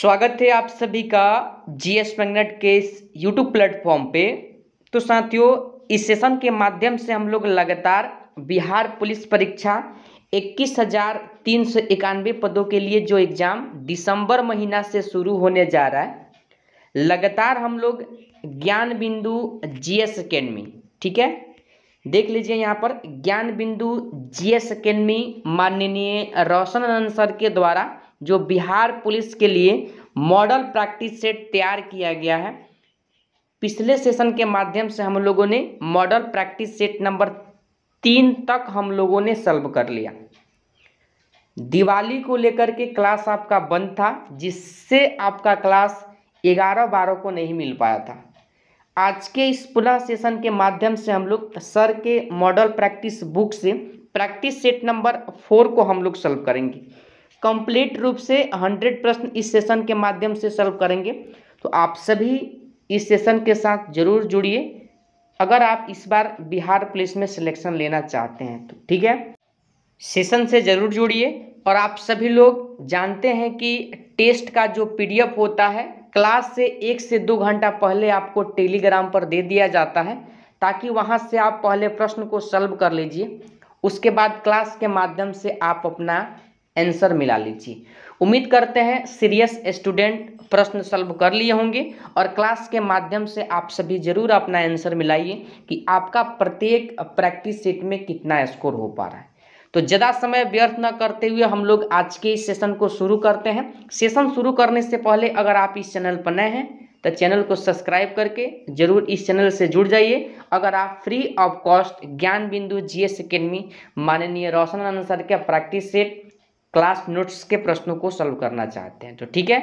स्वागत है आप सभी का जीएस मैग्नेट के इस यूट्यूब प्लेटफॉर्म पे तो साथियों इस सेशन के माध्यम से हम लोग लगातार बिहार पुलिस परीक्षा इक्कीस हजार तीन सौ इक्यानवे पदों के लिए जो एग्ज़ाम दिसंबर महीना से शुरू होने जा रहा है लगातार हम लोग ज्ञान बिंदु एस अकेडमी ठीक है देख लीजिए यहाँ पर ज्ञान बिंदु एस अकेडमी माननीय रोशन सर के द्वारा जो बिहार पुलिस के लिए मॉडल प्रैक्टिस सेट तैयार किया गया है पिछले सेशन के माध्यम से हम लोगों ने मॉडल प्रैक्टिस सेट नंबर तीन तक हम लोगों ने सल्व कर लिया दिवाली को लेकर के क्लास आपका बंद था जिससे आपका क्लास ग्यारह बारह को नहीं मिल पाया था आज के इस पुनः सेशन के माध्यम से हम लोग सर के मॉडल प्रैक्टिस बुक से प्रैक्टिस सेट नंबर फोर को हम लोग सॉल्व करेंगे कंप्लीट रूप से हंड्रेड प्रश्न इस सेशन के माध्यम से सॉल्व करेंगे तो आप सभी इस सेशन के साथ जरूर जुड़िए अगर आप इस बार बिहार पुलिस में सिलेक्शन लेना चाहते हैं तो ठीक है सेशन से ज़रूर जुड़िए और आप सभी लोग जानते हैं कि टेस्ट का जो पी होता है क्लास से एक से दो घंटा पहले आपको टेलीग्राम पर दे दिया जाता है ताकि वहाँ से आप पहले प्रश्न को सॉल्व कर लीजिए उसके बाद क्लास के माध्यम से आप अपना आंसर मिला लीजिए उम्मीद करते हैं सीरियस स्टूडेंट प्रश्न सॉल्व कर लिए होंगे और क्लास के माध्यम से आप सभी जरूर अपना आंसर मिलाइए कि आपका प्रत्येक प्रैक्टिस सेट में कितना स्कोर हो पा रहा है तो ज़्यादा समय व्यर्थ न करते हुए हम लोग आज के इस सेशन को शुरू करते हैं सेशन शुरू करने से पहले अगर आप इस चैनल पर नए हैं तो चैनल को सब्सक्राइब करके जरूर इस चैनल से जुड़ जाइए अगर आप फ्री ऑफ कॉस्ट ज्ञान बिंदु जी एकेडमी माननीय रोशन सर के प्रैक्टिस सेट क्लास नोट्स के प्रश्नों को सॉल्व करना चाहते हैं तो ठीक है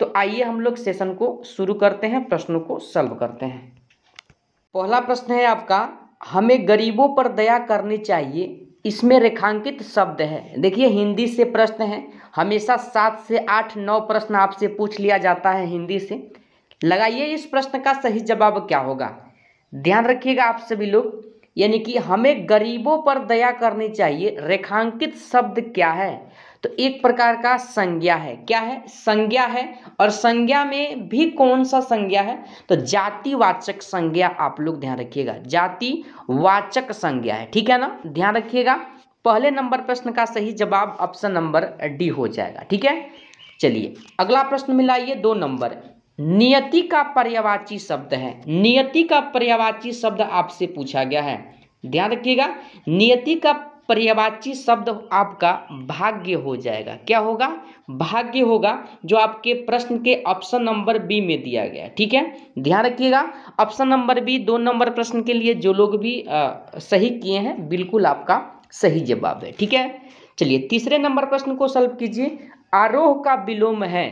तो आइए हम लोग सेशन को शुरू करते हैं प्रश्नों को सॉल्व करते हैं पहला प्रश्न है आपका हमें गरीबों पर दया करनी चाहिए इसमें रेखांकित शब्द है देखिए हिंदी से प्रश्न है हमेशा सात से आठ नौ प्रश्न आपसे पूछ लिया जाता है हिंदी से लगाइए इस प्रश्न का सही जवाब क्या होगा ध्यान रखिएगा आप सभी लोग यानी कि हमें गरीबों पर दया करनी चाहिए रेखांकित शब्द क्या है तो एक प्रकार का संज्ञा है क्या है संज्ञा है और संज्ञा में भी कौन सा संज्ञा है तो जातिवाचक संज्ञा आप लोग ध्यान रखिएगा जातिवाचक संज्ञा है ठीक है ना ध्यान रखिएगा पहले नंबर प्रश्न का सही जवाब ऑप्शन नंबर डी हो जाएगा ठीक है चलिए अगला प्रश्न मिलाइए दो नंबर नियति का पर्यावाची शब्द है नियति का पर्यावाची शब्द आपसे पूछा गया है ध्यान रखिएगा नियति का पर्यावाची शब्द आपका भाग्य हो जाएगा क्या होगा भाग्य होगा जो आपके प्रश्न के ऑप्शन नंबर बी में दिया गया ठीक है ध्यान रखिएगा ऑप्शन नंबर बी दो नंबर प्रश्न के लिए जो लोग भी आ, सही किए हैं बिल्कुल आपका सही जवाब है ठीक है चलिए तीसरे नंबर प्रश्न को सॉल्व कीजिए आरोह का विलोम है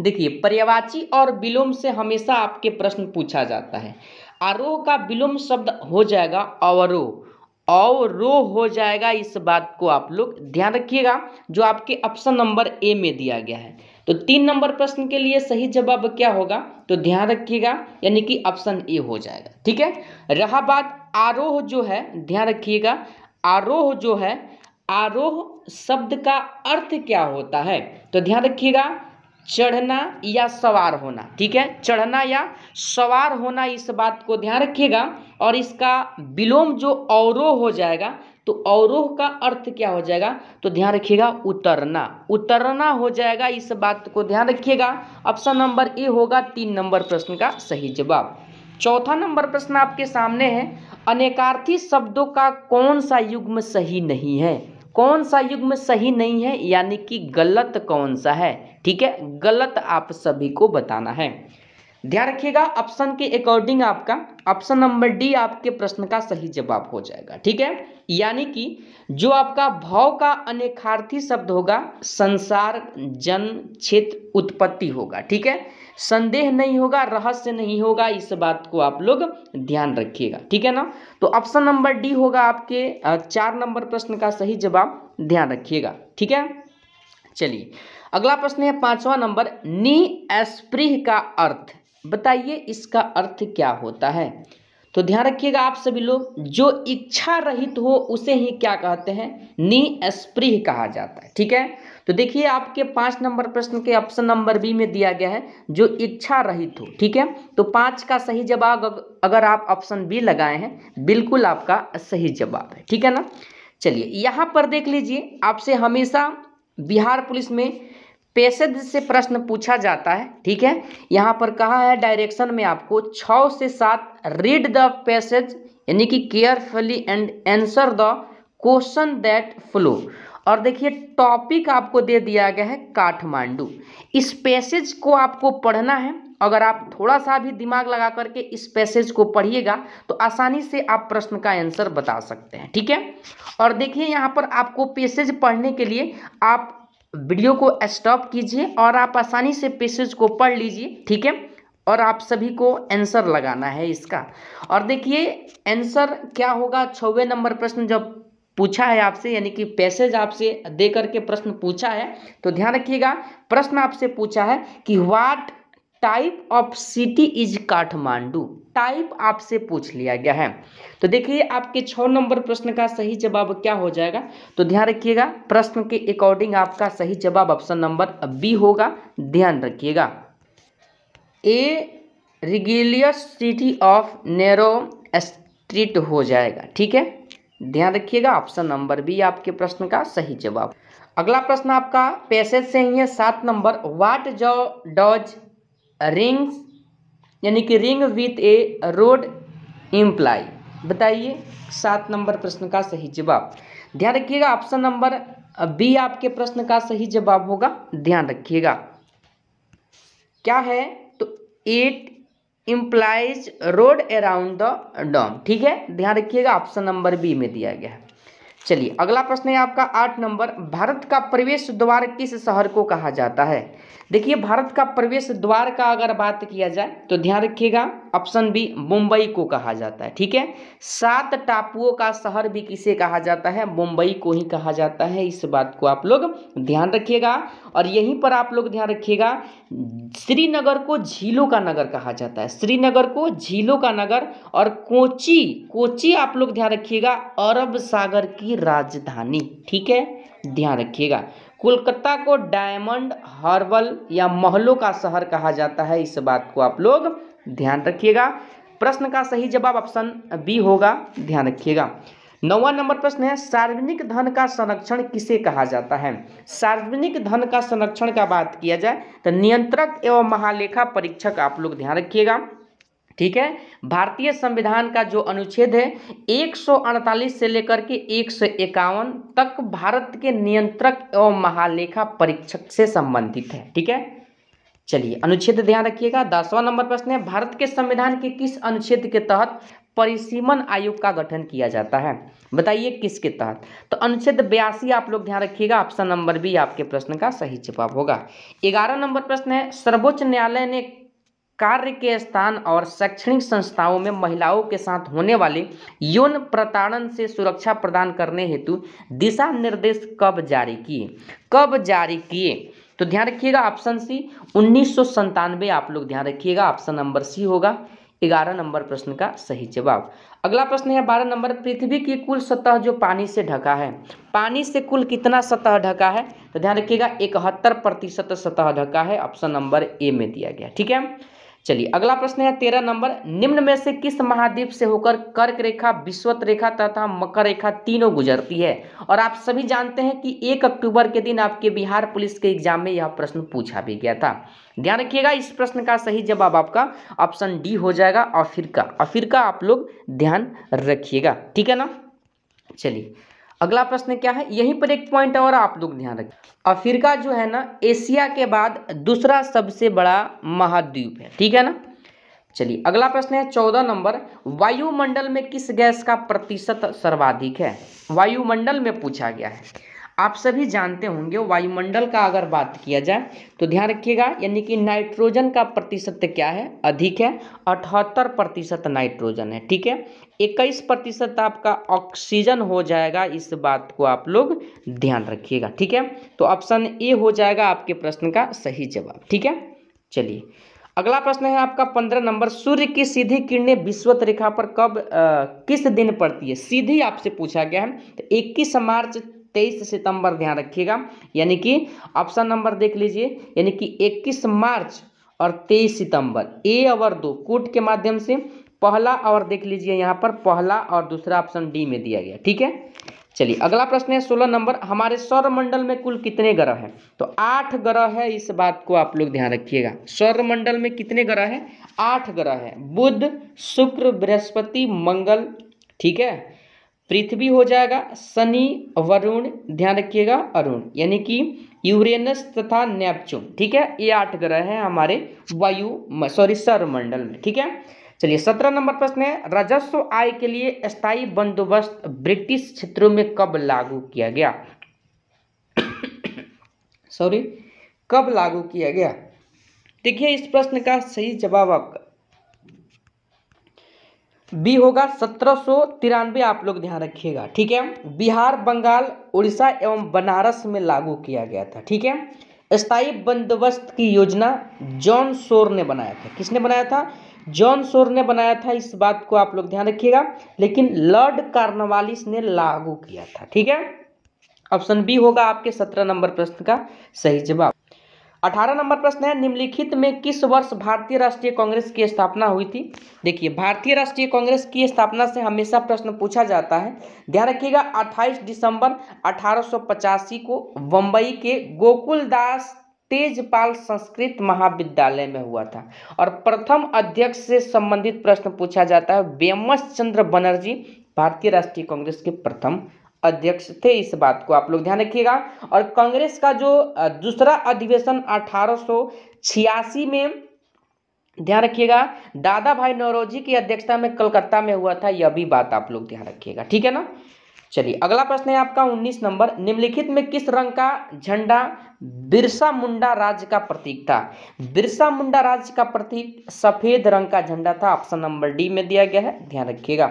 देखिए पर्यावाची और विलोम से हमेशा आपके प्रश्न पूछा जाता है आरोह का विलोम शब्द हो जाएगा अवरोह और रो हो जाएगा इस बात को आप लोग ध्यान रखिएगा जो आपके ऑप्शन नंबर ए में दिया गया है तो तीन नंबर प्रश्न के लिए सही जवाब क्या होगा तो ध्यान रखिएगा यानी कि ऑप्शन ए हो जाएगा ठीक है रहा बात आरोह जो है ध्यान रखिएगा आरोह जो है आरोह शब्द का अर्थ क्या होता है तो ध्यान रखिएगा चढ़ना या सवार होना ठीक है चढ़ना या सवार होना इस बात को ध्यान रखिएगा और इसका विलोम जो अवरोह हो जाएगा तो अवरोह का अर्थ क्या हो जाएगा तो ध्यान रखिएगा उतरना उतरना हो जाएगा इस बात को ध्यान रखिएगा ऑप्शन नंबर ए होगा तीन नंबर प्रश्न का सही जवाब चौथा नंबर प्रश्न आपके सामने है अनेकार्थी शब्दों का कौन सा युग्म सही नहीं है कौन सा युग्म सही नहीं है यानी कि गलत कौन सा है ठीक है गलत आप सभी को बताना है ध्यान रखिएगा ऑप्शन के अकॉर्डिंग आपका ऑप्शन नंबर डी आपके प्रश्न का सही जवाब हो जाएगा ठीक है यानी कि जो आपका भाव का अनेकार्थी शब्द होगा संसार जन क्षेत्र उत्पत्ति होगा ठीक है संदेह नहीं होगा रहस्य नहीं होगा इस बात को आप लोग ध्यान रखिएगा ठीक है ना तो ऑप्शन नंबर डी होगा आपके चार नंबर प्रश्न का सही जवाब ध्यान रखिएगा ठीक है चलिए अगला प्रश्न है पांचवा नंबर एस्प्रिह का अर्थ बताइए इसका अर्थ क्या होता है तो ध्यान रखिएगा आप सभी लोग जो इच्छा रहित हो उसे ही क्या कहते हैं एस्प्रिह कहा जाता है ठीक है तो देखिए आपके पाँच नंबर प्रश्न के ऑप्शन नंबर बी में दिया गया है जो इच्छा रहित हो ठीक है तो पाँच का सही जवाब अगर आप ऑप्शन बी लगाए हैं बिल्कुल आपका सही जवाब है ठीक है ना चलिए यहाँ पर देख लीजिए आपसे हमेशा बिहार पुलिस में पेशेद से प्रश्न पूछा जाता है ठीक है यहाँ पर कहा है डायरेक्शन में आपको छः से सात रीड द पैसेज यानी कि carefully and answer the question that follow और देखिए टॉपिक आपको दे दिया गया है काठमांडू इस पैसेज को आपको पढ़ना है अगर आप थोड़ा सा भी दिमाग लगा करके इस पैसेज को पढ़िएगा तो आसानी से आप प्रश्न का आंसर बता सकते हैं ठीक है और देखिए यहाँ पर आपको पैसेज पढ़ने के लिए आप वीडियो को स्टॉप कीजिए और आप आसानी से पैसेज को पढ़ लीजिए ठीक है और आप सभी को आंसर लगाना है इसका और देखिए आंसर क्या होगा छवे नंबर प्रश्न जब पूछा है आपसे यानी कि पैसेज आपसे दे करके प्रश्न पूछा है तो ध्यान रखिएगा प्रश्न आपसे पूछा है कि what type of city is Kathmandu type आपसे पूछ लिया गया है तो देखिए आपके छ नंबर प्रश्न का सही जवाब क्या हो जाएगा तो ध्यान रखिएगा प्रश्न के अकॉर्डिंग आपका सही जवाब ऑप्शन नंबर बी होगा ध्यान रखिएगा a religious city of narrow street हो जाएगा ठीक है ध्यान रखिएगा ऑप्शन नंबर बी आपके प्रश्न का सही जवाब अगला प्रश्न आपका पैसेज से ही है सात नंबर वाट जो डॉज रिंग्स यानी कि ring with a road imply बताइए सात नंबर प्रश्न का सही जवाब ध्यान रखिएगा ऑप्शन नंबर बी आपके प्रश्न का सही जवाब होगा ध्यान रखिएगा क्या है तो it implies road around the dome ठीक है ध्यान रखिएगा ऑप्शन नंबर बी में दिया गया है चलिए अगला प्रश्न है आपका आठ नंबर भारत का प्रवेश द्वार किस शहर को कहा जाता है देखिए भारत का प्रवेश द्वार का अगर बात किया जाए तो ध्यान रखिएगा ऑप्शन बी मुंबई को कहा जाता है ठीक है सात टापुओं का शहर भी किसे कहा जाता है मुंबई को ही कहा जाता है इस बात को आप लोग ध्यान रखिएगा और यहीं पर आप लोग ध्यान रखिएगा श्रीनगर को झीलों का नगर कहा जाता है श्रीनगर को झीलों का नगर और कोची कोची आप लोग ध्यान रखिएगा अरब सागर की राजधानी ठीक है ध्यान रखिएगा कोलकाता को डायमंड हर्बल या महलों का शहर कहा जाता है इस बात को आप लोग ध्यान रखिएगा प्रश्न का सही जवाब ऑप्शन बी होगा ध्यान रखिएगा नौवा नंबर प्रश्न है सार्वजनिक धन का संरक्षण किसे कहा जाता है सार्वजनिक धन का संरक्षण का बात किया जाए तो नियंत्रक एवं महालेखा परीक्षक आप लोग ध्यान रखिएगा ठीक है भारतीय संविधान का जो अनुच्छेद है 148 से लेकर के एक तक भारत के नियंत्रक एवं महालेखा परीक्षक से संबंधित है ठीक है चलिए अनुच्छेद ध्यान रखिएगा दसवां नंबर प्रश्न है भारत के संविधान के किस अनुच्छेद के तहत परिसीमन आयोग का गठन किया जाता है बताइए किसके तहत तो अनुच्छेद बयासी आप लोग ध्यान रखिएगा ऑप्शन नंबर बी आपके प्रश्न का सही जवाब होगा ग्यारह नंबर प्रश्न है सर्वोच्च न्यायालय ने कार्य के स्थान और शैक्षणिक संस्थाओं में महिलाओं के साथ होने वाले यौन प्रताड़न से सुरक्षा प्रदान करने हेतु दिशा निर्देश कब जारी किए कब जारी किए तो ध्यान रखिएगा ऑप्शन सी उन्नीस आप लोग ध्यान रखिएगा ऑप्शन नंबर सी होगा ग्यारह नंबर प्रश्न का सही जवाब अगला प्रश्न है बारह नंबर पृथ्वी की कुल सतह जो पानी से ढका है पानी से कुल कितना सतह ढका है तो ध्यान रखिएगा इकहत्तर प्रतिशत सतह ढका है ऑप्शन नंबर ए में दिया गया ठीक है चलिए अगला प्रश्न है तेरह नंबर निम्न में से किस महाद्वीप से होकर कर्क रेखा विश्वत रेखा तथा मकर रेखा तीनों गुजरती है और आप सभी जानते हैं कि एक अक्टूबर के दिन आपके बिहार पुलिस के एग्जाम में यह प्रश्न पूछा भी गया था ध्यान रखिएगा इस प्रश्न का सही जवाब आपका ऑप्शन डी हो जाएगा अफ्रीका का आप लोग ध्यान रखिएगा ठीक है ना चलिए अगला प्रश्न क्या है यहीं पर एक पॉइंट और आप लोग ध्यान रखें अफ्रीका जो है ना एशिया के बाद दूसरा सबसे बड़ा महाद्वीप है ठीक है ना चलिए अगला प्रश्न है चौदह नंबर वायुमंडल में किस गैस का प्रतिशत सर्वाधिक है वायुमंडल में पूछा गया है आप सभी जानते होंगे वायुमंडल का अगर बात किया जाए तो ध्यान रखिएगा यानी कि नाइट्रोजन का प्रतिशत क्या है अधिक है अठहत्तर प्रतिशत नाइट्रोजन है ठीक है इक्कीस प्रतिशत आपका ऑक्सीजन हो जाएगा इस बात को आप लोग ध्यान रखिएगा ठीक है तो ऑप्शन ए हो जाएगा आपके प्रश्न का सही जवाब ठीक है चलिए अगला प्रश्न है आपका पंद्रह नंबर सूर्य की सीधी किरणें विश्वत रेखा पर कब आ, किस दिन पड़ती है सीधी आपसे पूछा गया है तो इक्कीस मार्च तेईस सितंबर ध्यान रखिएगा यानी कि ऑप्शन नंबर देख लीजिए यानी कि इक्कीस मार्च और तेईस सितंबर ए और दो कोट के माध्यम से पहला और देख लीजिए यहाँ पर पहला और दूसरा ऑप्शन डी में दिया गया ठीक है चलिए अगला प्रश्न है सोलह नंबर हमारे सौरमंडल में कुल कितने ग्रह हैं तो आठ ग्रह है इस बात को आप लोग ध्यान रखिएगा सौरमंडल में कितने ग्रह हैं आठ ग्रह हैं बुध शुक्र बृहस्पति मंगल ठीक है पृथ्वी हो जाएगा शनि वरुण ध्यान रखिएगा अरुण यानी कि यूरेनस तथा नेपच्यून ठीक है ये आठ ग्रह हैं हमारे वायु सॉरी सौरमंडल में ठीक है चलिए सत्रह नंबर प्रश्न है राजस्व आय के लिए स्थायी बंदोबस्त ब्रिटिश क्षेत्रों में कब लागू किया गया सॉरी कब लागू किया गया देखिए इस प्रश्न का सही जवाब आपका बी होगा सत्रह सौ तिरानवे आप लोग ध्यान रखिएगा ठीक है बिहार बंगाल उड़ीसा एवं बनारस में लागू किया गया था ठीक है स्थायी बंदोबस्त की योजना जॉन शोर ने बनाया था किसने बनाया था जॉन शोर ने बनाया था इस बात को आप लोग ध्यान रखिएगा लेकिन लॉर्ड कार्नवालिस ने लागू किया था ठीक है ऑप्शन बी होगा आपके सत्रह नंबर प्रश्न का सही जवाब अठारह नंबर प्रश्न है निम्नलिखित में किस वर्ष भारतीय राष्ट्रीय कांग्रेस की स्थापना हुई थी देखिए भारतीय राष्ट्रीय कांग्रेस की स्थापना से हमेशा प्रश्न पूछा जाता है ध्यान रखिएगा 28 दिसंबर 1885 को बम्बई के गोकुलदास तेजपाल संस्कृत महाविद्यालय में हुआ था और प्रथम अध्यक्ष से संबंधित प्रश्न पूछा जाता है बेमस चंद्र बनर्जी भारतीय राष्ट्रीय कांग्रेस के प्रथम अध्यक्ष थे इस बात को आप लोग ध्यान रखिएगा और कांग्रेस का जो दूसरा अधिवेशन अठारह में ध्यान रखिएगा दादा भाई नौरोजी की अध्यक्षता में कलकत्ता में हुआ था यह भी बात आप लोग ध्यान रखिएगा ठीक है ना चलिए अगला प्रश्न है आपका 19 नंबर निम्नलिखित में किस रंग का झंडा बिरसा मुंडा राज्य का प्रतीक था बिरसा मुंडा राज्य का प्रतीक सफेद रंग का झंडा था ऑप्शन नंबर डी में दिया गया है ध्यान रखिएगा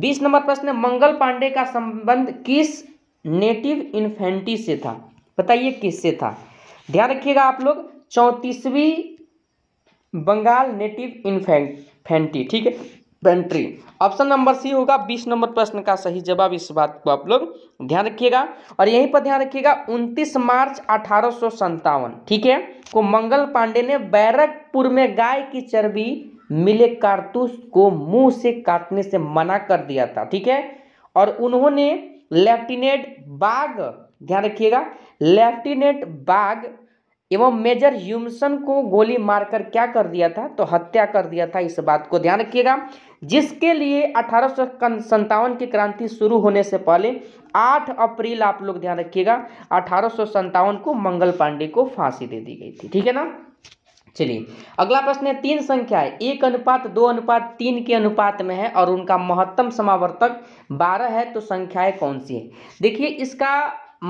बीस नंबर प्रश्न मंगल पांडे का संबंध किस नेटिव इन्फेंट्री से था बताइए किससे था ध्यान रखिएगा आप लोग चौंतीसवीं बंगाल नेटिव इन्फेंट्री ठीक है पेंट्री ऑप्शन नंबर सी होगा बीस नंबर प्रश्न का सही जवाब इस बात को आप लोग ध्यान रखिएगा और यहीं पर ध्यान रखिएगा 29 मार्च अठारह ठीक है को मंगल पांडे ने बैरकपुर में गाय की चर्बी मिले कारतूस को मुंह से काटने से मना कर दिया था ठीक है और उन्होंने लेफ्टिनेंट बाग ध्यान रखिएगा लेफ्टिनेंट बाग एवं मेजर ह्यूमसन को गोली मारकर क्या कर दिया था तो हत्या कर दिया था इस बात को ध्यान रखिएगा जिसके लिए अठारह की क्रांति शुरू होने से पहले 8 अप्रैल आप लोग ध्यान रखिएगा अठारह को मंगल पांडे को फांसी दे दी गई थी ठीक है ना चलिए अगला प्रश्न है तीन संख्या है एक अनुपात दो अनुपात तीन के अनुपात में है और उनका महत्तम समावर्तक बारह है तो संख्याएं कौन सी है देखिए इसका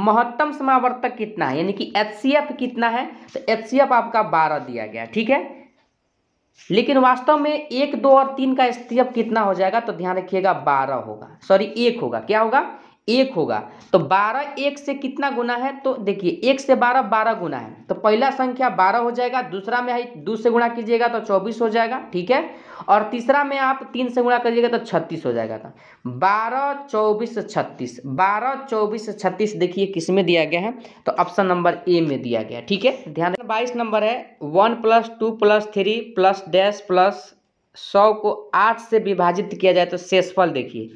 महत्तम समावर्तक कितना है यानी कि एच कितना है तो एच आपका बारह दिया गया ठीक है लेकिन वास्तव में एक दो और तीन का एस कितना हो जाएगा तो ध्यान रखिएगा बारह होगा सॉरी एक होगा क्या होगा एक होगा तो बारह एक से कितना गुना है तो देखिए एक से बारह बारह गुना है तो पहला संख्या बारह हो जाएगा दूसरा में है दो से गुणा कीजिएगा तो चौबीस हो जाएगा ठीक है और तीसरा में आप तीन से गुणा करिएगा तो छत्तीस हो जाएगा था बारह चौबीस छत्तीस बारह चौबीस छत्तीस देखिए किस में दिया गया है तो ऑप्शन नंबर ए में दिया गया ठीक है ध्यान बाईस नंबर है one plus two plus three plus dash plus सौ को आठ से विभाजित किया जाए तो शेषफल देखिए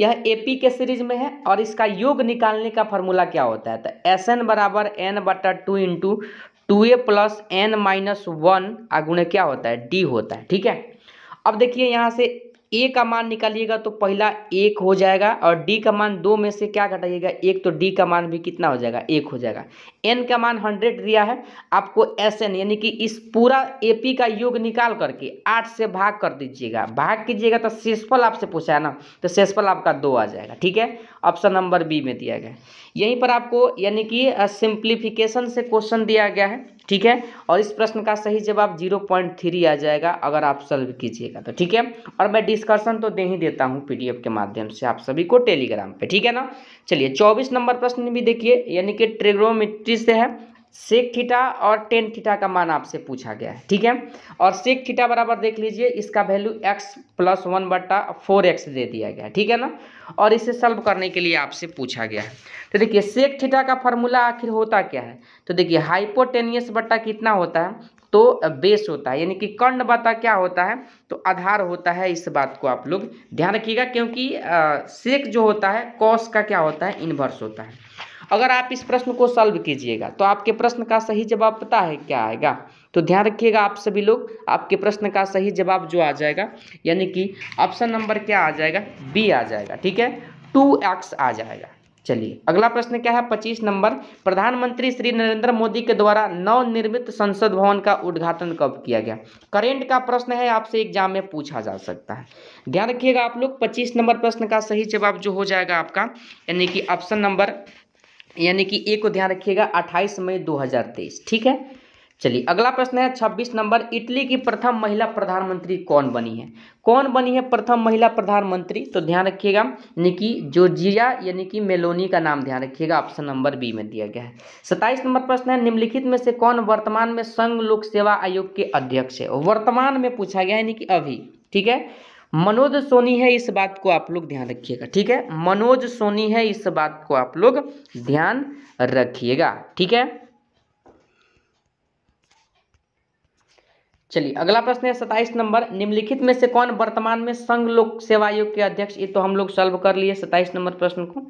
यह ए पी के सीरीज में है और इसका योग निकालने का फॉर्मूला क्या होता है तो एस एन बराबर एन बटा two into two A plus N minus one आगुण क्या होता है डी होता है ठीक है अब देखिए यहाँ से ए का मान निकालिएगा तो पहला एक हो जाएगा और डी का मान दो में से क्या घटाइएगा एक तो डी का मान भी कितना हो जाएगा एक हो जाएगा एन का मान हंड्रेड दिया है आपको एस एन यानी कि इस पूरा ए पी का योग निकाल करके आठ से भाग कर दीजिएगा भाग कीजिएगा तो शेषफल आपसे पूछा है ना तो शेषफल आपका दो आ जाएगा ठीक है ऑप्शन नंबर बी में दिया गया यहीं पर आपको यानी कि सिंप्लीफिकेशन से क्वेश्चन दिया गया है ठीक है और इस प्रश्न का सही जवाब जीरो पॉइंट थ्री आ जाएगा अगर आप सॉल्व कीजिएगा तो ठीक है और मैं डिस्कशन तो दे ही देता हूँ पीडीएफ के माध्यम से आप सभी को टेलीग्राम पे ठीक है ना चलिए चौबीस नंबर प्रश्न भी देखिए यानी कि ट्रेग्रोमिट्री से है सेक थीटा और टेन थीटा का मान आपसे पूछा गया है ठीक है और सेक थीटा बराबर देख लीजिए इसका वैल्यू एक्स प्लस वन बट्टा फोर एक्स दे दिया गया है ठीक है ना और इसे सल्व करने के लिए आपसे पूछा गया है तो देखिए सेक थीटा का फॉर्मूला आखिर होता क्या है तो देखिए हाइपोटेनियस बट्टा कितना होता है तो बेस होता है यानी कि कर्ण बता क्या होता है तो आधार होता है इस बात को आप लोग ध्यान रखिएगा क्योंकि सेक जो होता है कॉस का क्या होता है इन्वर्स होता है अगर आप इस प्रश्न को सॉल्व कीजिएगा तो आपके प्रश्न का सही जवाब पता है क्या आएगा तो ध्यान रखिएगा आप सभी लोग आपके प्रश्न का सही जवाब जो आ जाएगा यानी कि ऑप्शन नंबर क्या आ जाएगा बी आ जाएगा ठीक है टू एक्स आ जाएगा चलिए अगला प्रश्न क्या है पच्चीस नंबर प्रधानमंत्री श्री नरेंद्र मोदी के द्वारा नवनिर्मित संसद भवन का उद्घाटन कब किया गया करेंट का प्रश्न है आपसे एग्जाम में पूछा जा सकता है ध्यान रखिएगा आप लोग पच्चीस नंबर प्रश्न का सही जवाब जो हो जाएगा आपका यानी कि ऑप्शन नंबर यानी कि ए को ध्यान रखिएगा 28 मई 2023 ठीक है चलिए अगला प्रश्न है 26 नंबर इटली की प्रथम महिला प्रधानमंत्री कौन बनी है कौन बनी है प्रथम महिला प्रधानमंत्री तो ध्यान रखिएगा यानी कि यानी कि मेलोनी का नाम ध्यान रखिएगा ऑप्शन नंबर बी में दिया गया है सत्ताईस नंबर प्रश्न है निम्नलिखित में से कौन वर्तमान में संघ लोक सेवा आयोग के अध्यक्ष है वर्तमान में पूछा गया यानी कि अभी ठीक है मनोज सोनी है इस बात को आप लोग ध्यान रखिएगा ठीक है मनोज सोनी है इस बात को आप लोग ध्यान रखिएगा ठीक है चलिए अगला प्रश्न है सताइस नंबर निम्नलिखित में से कौन वर्तमान में संघ लोक सेवा आयोग के अध्यक्ष ये तो हम लोग सॉल्व कर लिए सताइस नंबर प्रश्न को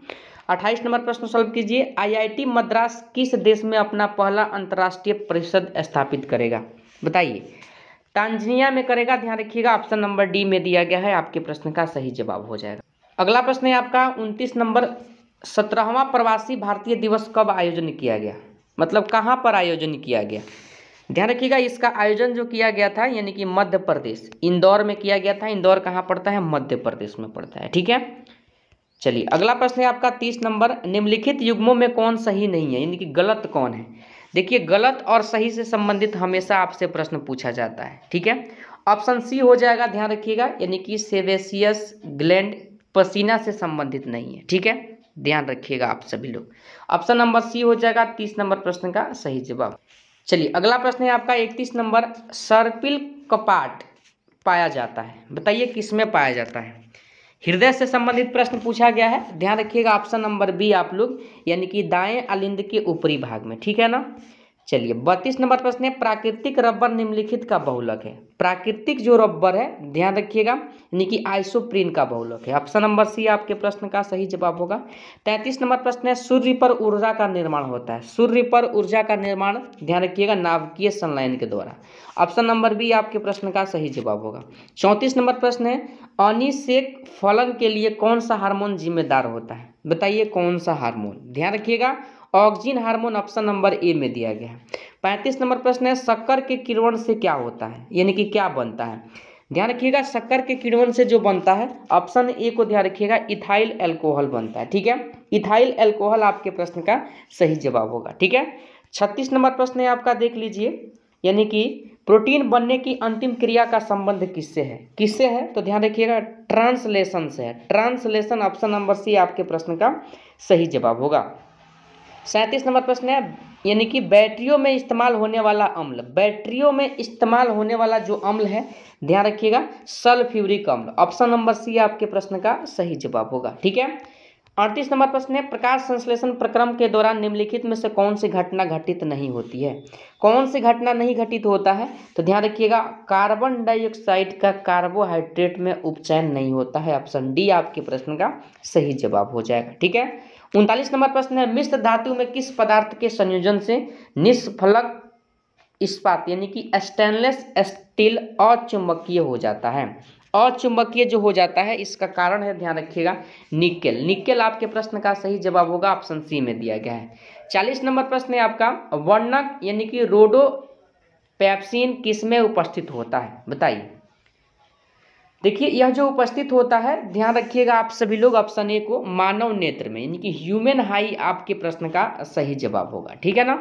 अट्ठाईस नंबर प्रश्न सॉल्व कीजिए आईआईटी मद्रास किस देश में अपना पहला अंतर्राष्ट्रीय परिषद स्थापित करेगा बताइए तांजनिया में करेगा ध्यान रखिएगा ऑप्शन नंबर डी में दिया गया है आपके प्रश्न का सही जवाब हो जाएगा अगला प्रश्न है आपका उनतीस नंबर सत्रहवा प्रवासी भारतीय दिवस कब आयोजन किया गया मतलब कहाँ पर आयोजन किया गया ध्यान रखिएगा इसका आयोजन जो किया गया था यानी कि मध्य प्रदेश इंदौर में किया गया था इंदौर कहाँ पड़ता है मध्य प्रदेश में पड़ता है ठीक है चलिए अगला प्रश्न है आपका तीस नंबर निम्नलिखित युग्मों में कौन सही नहीं है यानी कि गलत कौन है देखिए गलत और सही से संबंधित हमेशा आपसे प्रश्न पूछा जाता है ठीक है ऑप्शन सी हो जाएगा ध्यान रखिएगा यानी कि सेवेसियस ग्लैंड पसीना से संबंधित नहीं है ठीक है ध्यान रखिएगा आप सभी लोग ऑप्शन नंबर सी हो जाएगा तीस नंबर प्रश्न का सही जवाब चलिए अगला प्रश्न है आपका इकतीस नंबर सर्पिल कपाट पाया जाता है बताइए किस में पाया जाता है हृदय से संबंधित प्रश्न पूछा गया है ध्यान रखिएगा ऑप्शन नंबर बी आप लोग यानी कि दाएं अलिंद के ऊपरी भाग में ठीक है ना चलिए बत्तीस नंबर प्रश्न है प्राकृतिक रबर निम्नलिखित का बहुलक है प्राकृतिक जो रबर है ध्यान रखिएगा यानी कि आइसोप्रीन का बहुलक है ऑप्शन नंबर सी आपके प्रश्न का सही जवाब होगा तैंतीस नंबर प्रश्न है सूर्य पर ऊर्जा का निर्माण होता है सूर्य पर ऊर्जा का निर्माण ध्यान रखिएगा नाभिकीय संलयन के द्वारा ऑप्शन नंबर बी आपके प्रश्न का सही जवाब होगा चौंतीस नंबर प्रश्न है अनिशेक फलन के लिए कौन सा हार्मोन जिम्मेदार होता है बताइए कौन सा हार्मोन ध्यान रखिएगा oxygen hormone option number A में दिया गया है पैंतीस नंबर प्रश्न है शक्कर के किण्वन से क्या होता है यानी कि क्या बनता है ध्यान रखिएगा शक्कर के किण्वन से जो बनता है ऑप्शन ए को ध्यान रखिएगा इथाइल एल्कोहल बनता है ठीक है इथाइल एल्कोहल आपके प्रश्न का सही जवाब होगा ठीक है छत्तीस नंबर प्रश्न है आपका देख लीजिए यानी कि प्रोटीन बनने की अंतिम क्रिया का संबंध किससे है किससे है तो ध्यान रखिएगा ट्रांसलेशन से है ट्रांसलेशन ऑप्शन नंबर सी आपके प्रश्न का सही जवाब होगा सैंतीस नंबर प्रश्न है यानी कि बैटरियों में इस्तेमाल होने वाला अम्ल बैटरियों में इस्तेमाल होने वाला जो अम्ल है ध्यान रखिएगा सल्फ्यूरिक अम्ल ऑप्शन नंबर सी आपके प्रश्न का सही जवाब होगा ठीक है अड़तीस नंबर प्रश्न है प्रकाश संश्लेषण प्रक्रम के दौरान निम्नलिखित में से कौन सी घटना घटित नहीं होती है कौन सी घटना नहीं घटित होता है तो ध्यान रखिएगा कार्बन डाइऑक्साइड का कार्बोहाइड्रेट में उपचयन नहीं होता है ऑप्शन डी आपके प्रश्न का सही जवाब हो जाएगा ठीक है उनतालीस नंबर प्रश्न है मिश्र धातु में किस पदार्थ के संयोजन से निष्फलक इस्पात यानी कि स्टेनलेस स्टील अचुंबकीय हो जाता है अचुंबकीय जो हो जाता है इसका कारण है ध्यान रखिएगा निकेल निकेल आपके प्रश्न का सही जवाब होगा ऑप्शन सी में दिया गया है चालीस नंबर प्रश्न है आपका वर्णक यानी कि रोडो पैप्सिन किस में उपस्थित होता है बताइए देखिए यह जो उपस्थित होता है ध्यान रखिएगा आप सभी लोग ऑप्शन ए को मानव नेत्र में यानी कि ह्यूमन हाई आपके प्रश्न का सही जवाब होगा ठीक है ना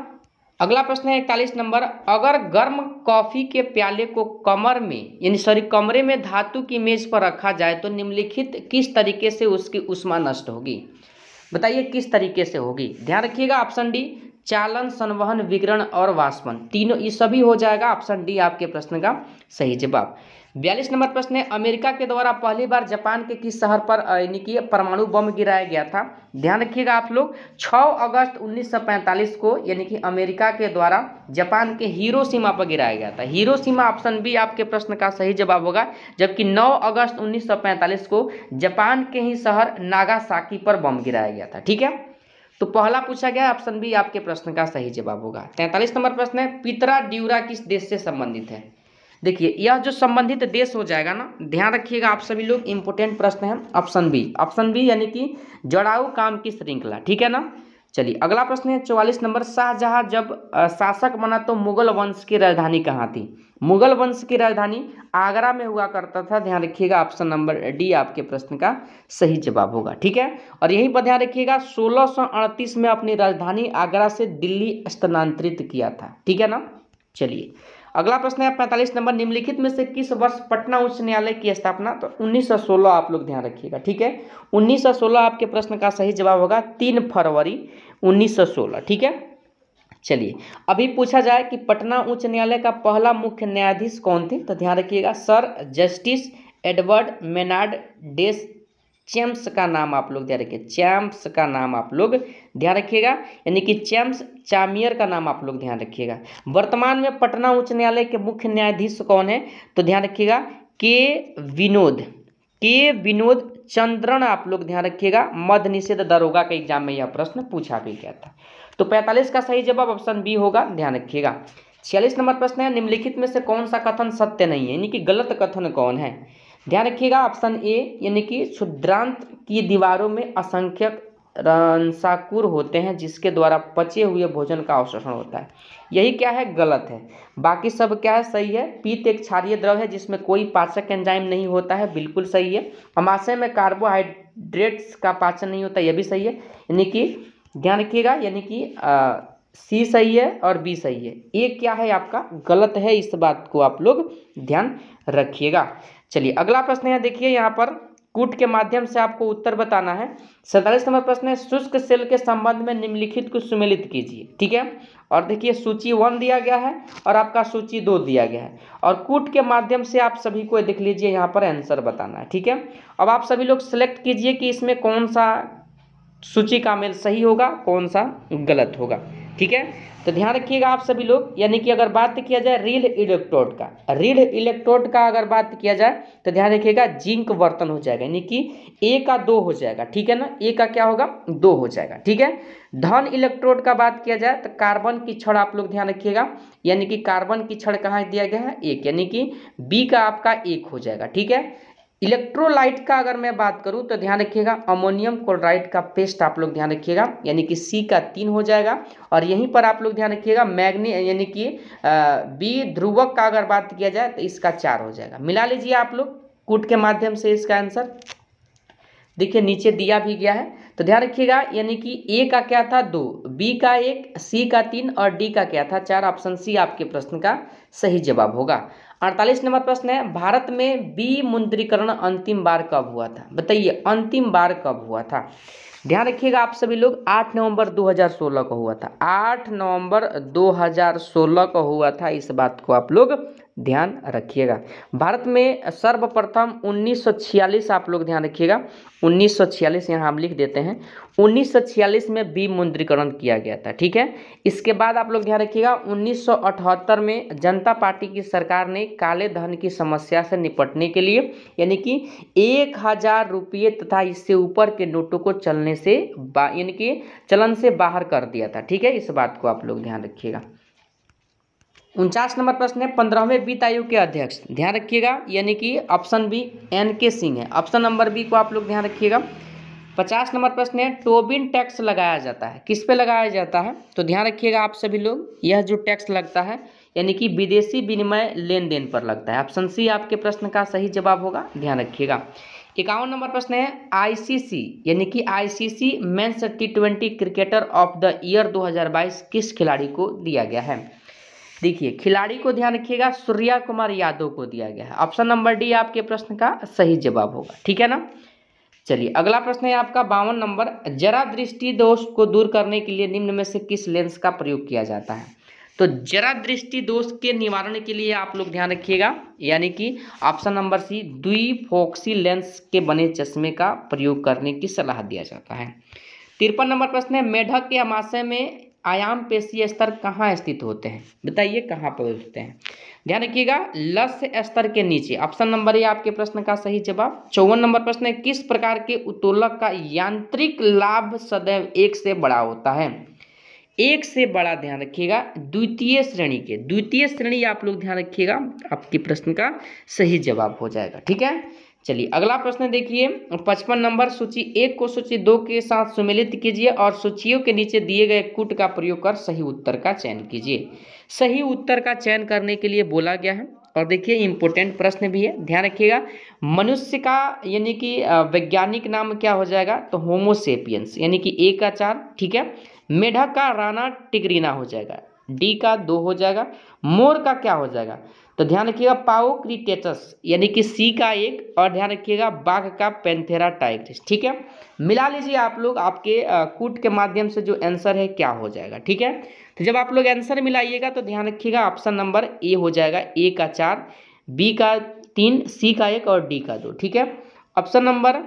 अगला प्रश्न है इकतालीस नंबर अगर गर्म कॉफी के प्याले को कमर में यानी सॉरी कमरे में धातु की मेज पर रखा जाए तो निम्नलिखित किस तरीके से उसकी उष्मा नष्ट होगी बताइए किस तरीके से होगी ध्यान रखिएगा ऑप्शन डी चालन संवहन विगरण और वाष्पन तीनों ये सभी हो जाएगा ऑप्शन डी आपके प्रश्न का सही जवाब बयालीस नंबर प्रश्न है अमेरिका के द्वारा पहली बार जापान के किस शहर पर यानी कि परमाणु बम गिराया गया था ध्यान रखिएगा आप लोग 6 अगस्त 1945 को यानी कि अमेरिका के द्वारा जापान के हीरो सीमा पर गिराया गया था हीरो सीमा ऑप्शन बी आपके प्रश्न का सही जवाब होगा जबकि 9 अगस्त 1945 को जापान के ही शहर नागासाकी पर बम गिराया गया था ठीक है तो पहला पूछा गया ऑप्शन बी आपके प्रश्न का सही जवाब होगा तैंतालीस नंबर प्रश्न है पितरा ड्यूरा किस देश से संबंधित है देखिए यह जो संबंधित देश हो जाएगा ना ध्यान रखिएगा आप सभी लोग इंपोर्टेंट प्रश्न है ऑप्शन बी ऑप्शन बी यानी कि जड़ाऊ काम की श्रृंखला ठीक है ना चलिए अगला प्रश्न है चौवालीस नंबर शाहजहां जब शासक बना तो मुगल वंश की राजधानी कहाँ थी मुगल वंश की राजधानी आगरा में हुआ करता था ध्यान रखिएगा ऑप्शन नंबर डी आपके प्रश्न का सही जवाब होगा ठीक है और यहीं पर ध्यान रखिएगा 1638 में अपनी राजधानी आगरा से दिल्ली स्थानांतरित किया था ठीक है ना चलिए अगला प्रश्न है पैंतालीस नंबर निम्नलिखित में से किस वर्ष पटना उच्च न्यायालय की स्थापना तो 1916 आप लोग ध्यान रखिएगा ठीक है 1916 आपके प्रश्न का सही जवाब होगा तीन फरवरी 1916 ठीक है चलिए अभी पूछा जाए कि पटना उच्च न्यायालय का पहला मुख्य न्यायाधीश कौन थे तो ध्यान रखिएगा sir Justice Edward Maynard Des Champs का नाम आप लोग ध्यान रखिए चैम्प्स का नाम आप लोग ध्यान रखिएगा यानी कि चैम्प्स चामियर का नाम आप लोग ध्यान रखिएगा वर्तमान में पटना उच्च न्यायालय के मुख्य न्यायाधीश कौन है तो ध्यान रखिएगा के विनोद के विनोद चंद्रन आप लोग ध्यान रखिएगा मध निषेध दरोगा के एग्जाम में यह प्रश्न पूछा भी गया था तो 45 का सही जवाब ऑप्शन बी होगा ध्यान रखिएगा छियालीस नंबर प्रश्न है निम्नलिखित में से कौन सा कथन सत्य नहीं है यानी कि गलत कथन कौन है ध्यान रखिएगा ऑप्शन ए यानी कि क्षुद्रांत की दीवारों में असंख्यक रंसाकुर होते हैं जिसके द्वारा पचे हुए भोजन का अवशोषण होता है यही क्या है गलत है बाकी सब क्या है सही है पीत एक क्षारीय द्रव है जिसमें कोई पाचक एंजाइम नहीं होता है बिल्कुल सही है अमाशय में कार्बोहाइड्रेट्स का पाचन नहीं होता यह भी सही है यानी कि ध्यान रखिएगा यानी कि सी सही है और बी सही है ए क्या है आपका गलत है इस बात को आप लोग ध्यान रखिएगा चलिए अगला प्रश्न है देखिए यहाँ पर कूट के माध्यम से आपको उत्तर बताना है सैंतालीस नंबर प्रश्न है शुष्क सेल के संबंध में निम्नलिखित को सुमेलित कीजिए ठीक है और देखिए सूची वन दिया गया है और आपका सूची दो दिया गया है और कूट के माध्यम से आप सभी को देख लीजिए यहाँ पर आंसर बताना है ठीक है अब आप सभी लोग सेलेक्ट कीजिए कि इसमें कौन सा सूची का मेल सही होगा कौन सा गलत होगा ठीक है तो ध्यान रखिएगा आप सभी लोग यानी कि अगर बात किया जाए रील इलेक्ट्रोड का रील इलेक्ट्रोड का अगर बात किया जाए तो ध्यान रखिएगा जिंक वर्तन हो जाएगा यानी कि ए का दो हो जाएगा ठीक है ना ए का क्या होगा दो हो जाएगा ठीक है धन इलेक्ट्रोड का बात किया जाए तो कार्बन की छड़ आप लोग ध्यान रखिएगा यानी कि कार्बन की छड़ कहाँ दिया गया है एक यानी कि बी का आपका एक हो जाएगा ठीक है इलेक्ट्रोलाइट का अगर मैं बात करूं तो ध्यान रखिएगा अमोनियम क्लोराइड का पेस्ट आप लोग ध्यान रखिएगा यानी कि सी का तीन हो जाएगा और यहीं पर आप लोग ध्यान रखिएगा मैग्नी यानी कि बी ध्रुवक का अगर बात किया जाए तो इसका चार हो जाएगा मिला लीजिए आप लोग कूट के माध्यम से इसका आंसर देखिए नीचे दिया भी गया है तो ध्यान रखिएगा यानी कि ए का क्या था दो बी का एक सी का तीन और डी का क्या था चार ऑप्शन सी आपके प्रश्न का सही जवाब होगा अड़तालीस नंबर प्रश्न है भारत में विमुद्रीकरण अंतिम बार कब हुआ था बताइए अंतिम बार कब हुआ था ध्यान रखिएगा आप सभी लोग 8 नवंबर 2016 को हुआ था 8 नवंबर 2016 को हुआ था इस बात को आप लोग ध्यान रखिएगा भारत में सर्वप्रथम 1946 आप लोग ध्यान रखिएगा 1946 यहाँ हम लिख देते हैं 1946 में विमुद्रीकरण किया गया था ठीक है इसके बाद आप लोग ध्यान रखिएगा 1978 में जनता पार्टी की सरकार ने काले धन की समस्या से निपटने के लिए यानी कि एक हज़ार रुपये तथा इससे ऊपर के नोटों को चलने से यानी कि चलन से बाहर कर दिया था ठीक है इस बात को आप लोग ध्यान रखिएगा उनचास नंबर प्रश्न है पंद्रहवें वित्त आयोग के अध्यक्ष ध्यान रखिएगा यानी कि ऑप्शन बी एन के सिंह है ऑप्शन नंबर बी को आप लोग ध्यान रखिएगा पचास नंबर प्रश्न है टोबिन टैक्स लगाया जाता है किस पे लगाया जाता है तो ध्यान रखिएगा आप सभी लोग यह जो टैक्स लगता है यानी कि विदेशी विनिमय लेन देन पर लगता है ऑप्शन सी आपके प्रश्न का सही जवाब होगा ध्यान रखिएगा इक्यावन नंबर प्रश्न है आईसीसी यानी कि ICC men's T twenty cricketer of the year 2022 किस खिलाड़ी को दिया गया है देखिए खिलाड़ी को ध्यान रखिएगा सूर्या कुमार यादव को दिया गया है ऑप्शन नंबर डी आपके प्रश्न का सही जवाब होगा ठीक है ना चलिए अगला प्रश्न है आपका बावन नंबर जरा दृष्टि दोष को दूर करने के लिए निम्न में से किस लेंस का प्रयोग किया जाता है तो जरा दृष्टि दोष के निवारण के लिए आप लोग ध्यान रखिएगा यानी कि ऑप्शन नंबर सी द्विफोक्सी लेंस के बने चश्मे का प्रयोग करने की सलाह दिया जाता है तिरपन नंबर प्रश्न है मेढक के अमाशय में आयाम पेशीय स्तर कहाँ स्थित होते हैं बताइए कहाँ पर होते हैं ध्यान रखिएगा लस्य स्तर के नीचे ऑप्शन नंबर ये आपके प्रश्न का सही जवाब चौवन नंबर प्रश्न है किस प्रकार के उत्तोलक का यांत्रिक लाभ सदैव एक से बड़ा होता है एक से बड़ा ध्यान रखिएगा द्वितीय श्रेणी के द्वितीय श्रेणी आप लोग ध्यान रखिएगा आपके प्रश्न का सही जवाब हो जाएगा ठीक है चलिए अगला प्रश्न देखिए पचपन नंबर सूची एक को सूची दो के साथ सुमिलित कीजिए और सूचियों के नीचे दिए गए कूट का प्रयोग कर सही उत्तर का चयन कीजिए सही उत्तर का चयन करने के लिए बोला गया है और देखिए इम्पोर्टेंट प्रश्न भी है ध्यान रखिएगा मनुष्य का यानी कि वैज्ञानिक नाम क्या हो जाएगा तो होमोसेपियंस यानी कि ए का चार ठीक है मेढक का राना टिगरीना हो जाएगा डी का दो हो जाएगा मोर का क्या हो जाएगा तो ध्यान रखिएगा पाओ क्रिटेटस यानी कि सी का एक और ध्यान रखिएगा बाघ का पेंथेरा टाइग्रिस ठीक है मिला लीजिए आप लोग आपके कूट के माध्यम से जो आंसर है क्या हो जाएगा ठीक है तो जब आप लोग आंसर मिलाइएगा तो ध्यान रखिएगा ऑप्शन नंबर ए हो जाएगा ए का चार बी का तीन सी का एक और डी का दो ठीक है ऑप्शन नंबर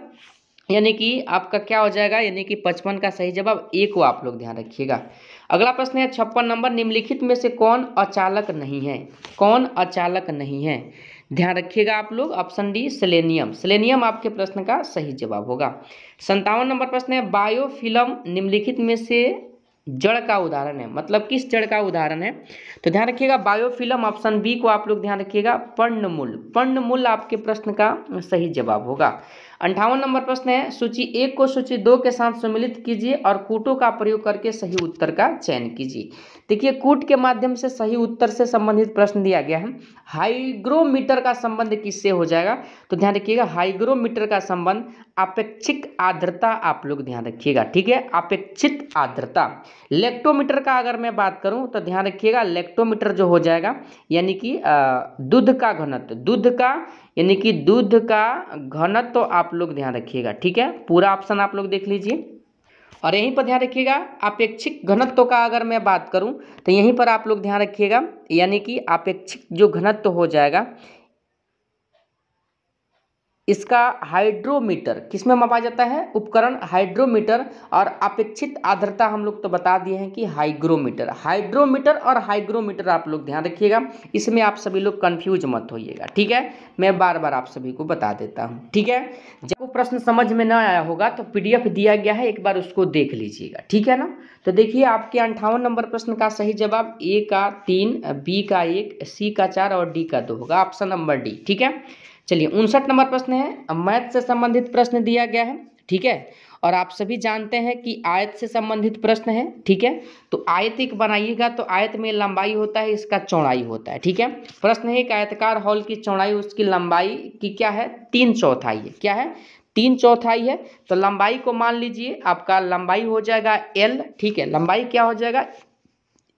यानी कि आपका क्या हो जाएगा यानी कि पचपन का सही जवाब ए को आप लोग ध्यान रखिएगा अगला प्रश्न है छप्पन नंबर निम्नलिखित में से कौन अचालक नहीं है कौन अचालक नहीं है ध्यान रखिएगा आप लोग ऑप्शन डी सेलेनियम सेलेनियम आपके प्रश्न का सही जवाब होगा संतावन नंबर प्रश्न है बायोफिल्म निम्नलिखित में से जड़ का उदाहरण है मतलब किस जड़ का उदाहरण है तो ध्यान रखिएगा बायोफिल्म ऑप्शन बी को आप लोग ध्यान रखिएगा पर्णमूल पर्णमूल आपके प्रश्न का सही जवाब होगा अंठावन नंबर प्रश्न है सूची एक को सूची दो के साथ सम्मिलित कीजिए और कूटों का प्रयोग करके सही उत्तर का चयन कीजिए देखिए कूट के माध्यम से सही उत्तर से संबंधित प्रश्न दिया गया है हाइग्रोमीटर का संबंध किससे हो जाएगा तो ध्यान रखिएगा हाइग्रोमीटर का संबंध अपेक्षित आर्द्रता आप लोग ध्यान रखिएगा ठीक है अपेक्षित आर्द्रता लेक्टोमीटर का अगर मैं बात करूं तो ध्यान रखिएगा लेक्टोमीटर जो हो जाएगा यानी कि दूध का घनत्व दूध का यानी कि दूध का घनत्व तो आप लोग ध्यान रखिएगा ठीक है पूरा ऑप्शन आप लोग देख लीजिए और यहीं पर ध्यान रखिएगा अपेक्षिक घनत्व का अगर मैं बात करूं तो यहीं पर आप लोग ध्यान रखिएगा यानी कि अपेक्षिक जो घनत्व हो जाएगा इसका हाइड्रोमीटर किसमें मापा जाता है उपकरण हाइड्रोमीटर और अपेक्षित आर्द्रता हम लोग तो बता दिए हैं कि हाइग्रोमीटर हाइड्रोमीटर और हाइग्रोमीटर आप लोग ध्यान रखिएगा इसमें आप सभी लोग कंफ्यूज मत होइएगा ठीक है मैं बार बार आप सभी को बता देता हूँ ठीक है जब वो प्रश्न समझ में ना आया होगा तो पी दिया गया है एक बार उसको देख लीजिएगा ठीक है ना तो देखिए आपके अंठावन नंबर प्रश्न का सही जवाब ए का तीन बी का एक सी का चार और डी का दो होगा ऑप्शन नंबर डी ठीक है चलिए उनसठ नंबर प्रश्न है मैथ से संबंधित प्रश्न दिया गया है ठीक है और आप सभी जानते हैं कि आयत से संबंधित प्रश्न है ठीक है तो आयत एक बनाइएगा तो आयत में लंबाई होता है इसका चौड़ाई होता है ठीक है प्रश्न है कि आयतकार हॉल की चौड़ाई उसकी लंबाई की क्या है तीन चौथाई है क्या है तीन चौथाई है तो लंबाई को मान लीजिए आपका लंबाई हो जाएगा एल ठीक है लंबाई क्या हो जाएगा